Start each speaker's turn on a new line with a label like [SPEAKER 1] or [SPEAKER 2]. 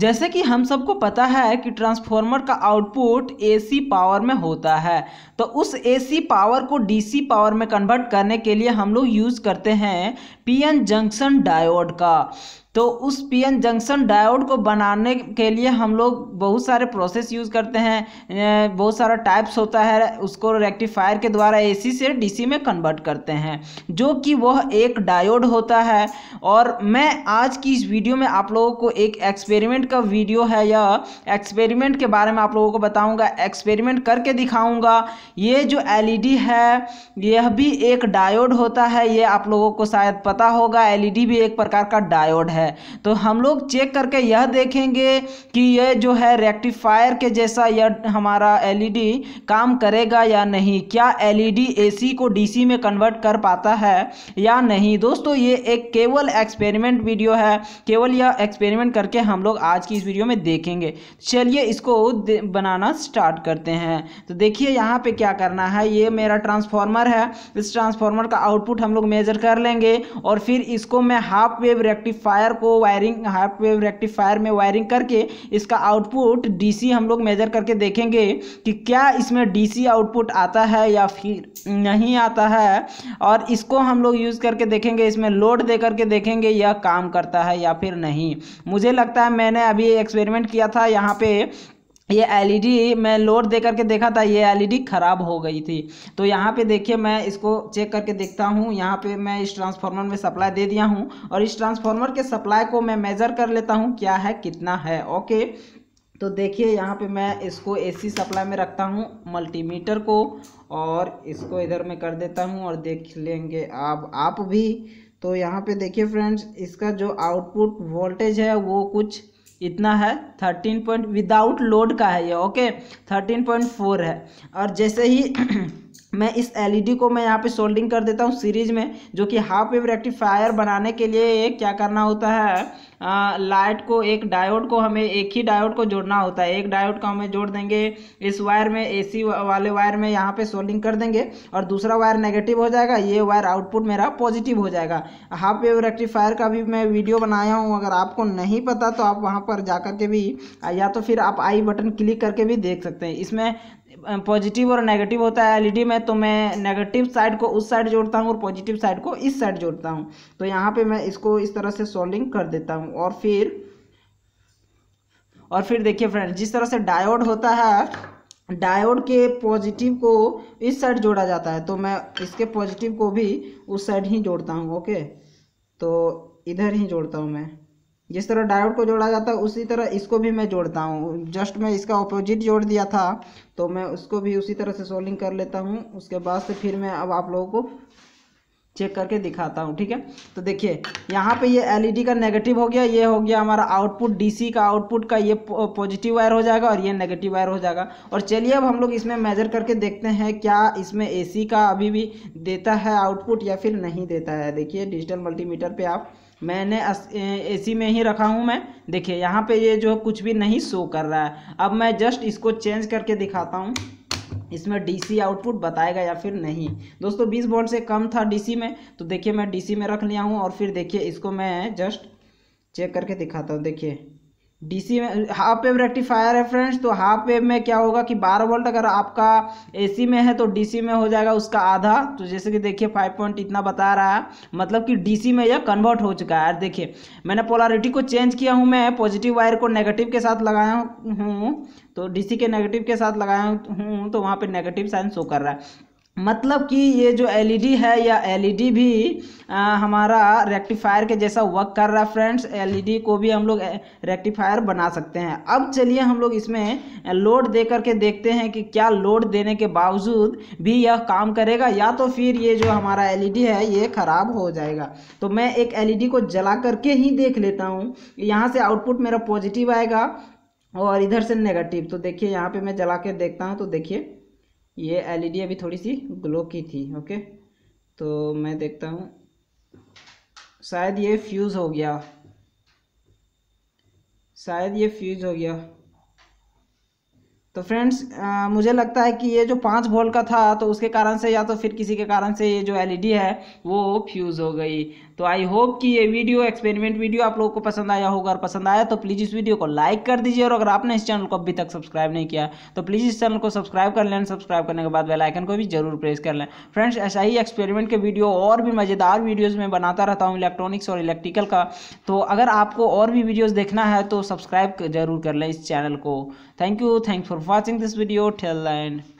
[SPEAKER 1] जैसे कि हम सबको पता है कि ट्रांसफॉर्मर का आउटपुट एसी पावर में होता है तो उस एसी पावर को डीसी पावर में कन्वर्ट करने के लिए हम लोग यूज़ करते हैं पीएन जंक्शन डायोड का तो उस पीएन जंक्शन डायोड को बनाने के लिए हम लोग बहुत सारे प्रोसेस यूज़ करते हैं बहुत सारा टाइप्स होता है उसको रेक्टिफायर के द्वारा एसी से डीसी में कन्वर्ट करते हैं जो कि वह एक डायोड होता है और मैं आज की इस वीडियो में आप लोगों को एक एक्सपेरिमेंट का वीडियो है या एक्सपेरिमेंट के बारे में आप लोगों को बताऊँगा एक्सपेरिमेंट करके दिखाऊँगा ये जो एल e है यह भी एक डायोड होता है ये आप लोगों को शायद पता होगा एल e भी एक प्रकार का डायोड है है तो हम लोग चेक करके यह देखेंगे कि यह जो है रेक्टिफायर के जैसा यह हमारा एलईडी e काम करेगा या नहीं क्या एलईडी एसी e को डीसी में कन्वर्ट कर पाता है या नहीं दोस्तों ये एक केवल एक्सपेरिमेंट वीडियो है केवल यह एक्सपेरिमेंट करके हम लोग आज की इस वीडियो में देखेंगे चलिए इसको बनाना स्टार्ट करते हैं तो देखिए यहाँ पे क्या करना है ये मेरा ट्रांसफार्मर है इस ट्रांसफार्मर का आउटपुट हम लोग मेजर कर लेंगे और फिर इसको मैं हाफ वेव रेक्टिफायर को वायरिंग हाफ वेव रेक्टिफायर में वायरिंग करके इसका आउटपुट डीसी हम लोग मेजर करके देखेंगे कि क्या इसमें डीसी आउटपुट आता है या फिर नहीं आता है और इसको हम लोग यूज़ करके देखेंगे इसमें लोड दे करके देखेंगे यह काम करता है या फिर नहीं मुझे लगता है मैंने अभी एक्सपेरिमेंट किया था यहाँ पर ये एलईडी e मैं लोड दे करके देखा था ये एलईडी e ख़राब हो गई थी तो यहाँ पे देखिए मैं इसको चेक करके देखता हूँ यहाँ पे मैं इस ट्रांसफार्मर में सप्लाई दे दिया हूँ और इस ट्रांसफार्मर के सप्लाई को मैं मेज़र कर लेता हूँ क्या है कितना है ओके तो देखिए यहाँ पे मैं इसको एसी सप्लाई में रखता हूँ मल्टीमीटर को और इसको इधर में कर देता हूँ और देख लेंगे आप आप भी तो यहाँ पे देखिए फ्रेंड्स इसका जो आउटपुट वोल्टेज है वो कुछ इतना है थर्टीन पॉइंट विदाउट लोड का है ये ओके थर्टीन पॉइंट फोर है और जैसे ही मैं इस एलईडी को मैं यहाँ पे सोल्डिंग कर देता हूँ सीरीज में जो कि हाफ वेव रेक्टिफायर बनाने के लिए एक क्या करना होता है आ, लाइट को एक डायोड को हमें एक ही डायोड को जोड़ना होता है एक डायोड को हमें जोड़ देंगे इस वायर में एसी वाले वायर में यहाँ पे सोल्डिंग कर देंगे और दूसरा वायर नेगेटिव हो जाएगा ये वायर आउटपुट मेरा पॉजिटिव हो जाएगा हाफ वेव रेक्टिफायर का भी मैं वीडियो बनाया हूँ अगर आपको नहीं पता तो आप वहाँ पर जा के भी या तो फिर आप आई बटन क्लिक करके भी देख सकते हैं इसमें पॉजिटिव और नेगेटिव होता है एलईडी e में तो मैं नेगेटिव साइड को उस साइड जोड़ता हूँ और पॉजिटिव साइड को इस साइड जोड़ता हूँ तो यहाँ पे मैं इसको इस तरह से सोल्डिंग कर देता हूँ और फिर और फिर देखिए फ्रेंड जिस तरह से डायोड होता है डायोड के पॉजिटिव को इस साइड जोड़ा जाता है तो मैं इसके पॉजिटिव को भी उस साइड ही जोड़ता हूँ ओके तो इधर ही जोड़ता हूँ मैं जिस तरह डायोड को जोड़ा जाता है उसी तरह इसको भी मैं जोड़ता हूँ जस्ट मैं इसका ऑपोजिट जोड़ दिया था तो मैं उसको भी उसी तरह से सोल्डिंग कर लेता हूँ उसके बाद से फिर मैं अब आप लोगों को चेक करके दिखाता हूँ ठीक है तो देखिए यहाँ पे ये एलईडी e का नेगेटिव हो गया ये हो गया हमारा आउटपुट डीसी का आउटपुट का ये पॉजिटिव वायर हो जाएगा और ये नेगेटिव वायर हो जाएगा और चलिए अब हम लोग इसमें मेजर करके देखते हैं क्या इसमें एसी का अभी भी देता है आउटपुट या फिर नहीं देता है देखिए डिजिटल मल्टीमीटर पर आप मैंने एसी में ही रखा हूँ मैं देखिए यहाँ पे ये जो कुछ भी नहीं शो कर रहा है अब मैं जस्ट इसको चेंज करके दिखाता हूँ इसमें डीसी आउटपुट बताएगा या फिर नहीं दोस्तों बीस वोल्ट से कम था डीसी में तो देखिए मैं डीसी में रख लिया हूँ और फिर देखिए इसको मैं जस्ट चेक करके दिखाता हूँ देखिए डीसी में हाफ वेव रेक्टिफायर है फ्रेंड्स तो हाफ वेव में क्या होगा कि 12 वोल्ट अगर आपका एसी में है तो डीसी में हो जाएगा उसका आधा तो जैसे कि देखिए 5 पॉइंट इतना बता रहा है मतलब कि डीसी में यह कन्वर्ट हो चुका है देखिए मैंने पोलारिटी को चेंज किया हूँ मैं पॉजिटिव वायर को नेगेटिव के साथ लगाया हूँ तो डीसी के नेगेटिव के साथ लगाया हूँ तो वहाँ पर नेगेटिव साइन शो कर रहा है मतलब कि ये जो एलईडी e है या एलईडी e भी आ, हमारा रेक्टिफायर के जैसा वर्क कर रहा है फ्रेंड्स एलईडी e को भी हम लोग रेक्टिफायर बना सकते हैं अब चलिए हम लोग इसमें लोड दे करके देखते हैं कि क्या लोड देने के बावजूद भी यह काम करेगा या तो फिर ये जो हमारा एलईडी है ये ख़राब हो जाएगा तो मैं एक एल को जला करके ही देख लेता हूँ यहाँ से आउटपुट मेरा पॉजिटिव आएगा और इधर से नेगेटिव तो देखिए यहाँ पर मैं जला के देखता हूँ तो देखिए ये एलईडी e अभी थोड़ी सी ग्लो की थी ओके तो मैं देखता हूँ शायद ये फ्यूज़ हो गया शायद ये फ्यूज़ हो गया तो फ्रेंड्स मुझे लगता है कि ये जो पाँच वोल्ट का था तो उसके कारण से या तो फिर किसी के कारण से ये जो एलईडी e है वो फ्यूज़ हो गई तो आई होप कि ये वीडियो एक्सपेरिमेंट वीडियो आप लोगों को पसंद आया होगा और पसंद आया तो प्लीज़ इस वीडियो को लाइक कर दीजिए और अगर आपने इस चैनल को अभी तक सब्सक्राइब नहीं किया तो प्लीज़ इस चैनल को सब्सक्राइब कर लें सब्सक्राइब करने के बाद बेलाइकन को भी जरूर प्रेस कर लें फ्रेंड्स ऐसा ही एक्सपेरिमेंट के वीडियो और भी मज़ेदार वीडियोज़ में बनाता रहता हूँ इलेक्ट्रॉनिक्स और इलेक्ट्रिकल का तो अगर आपको और भी वीडियोज़ देखना है तो सब्सक्राइब जरूर कर लें इस चैनल को thank you thank for watching this video till the end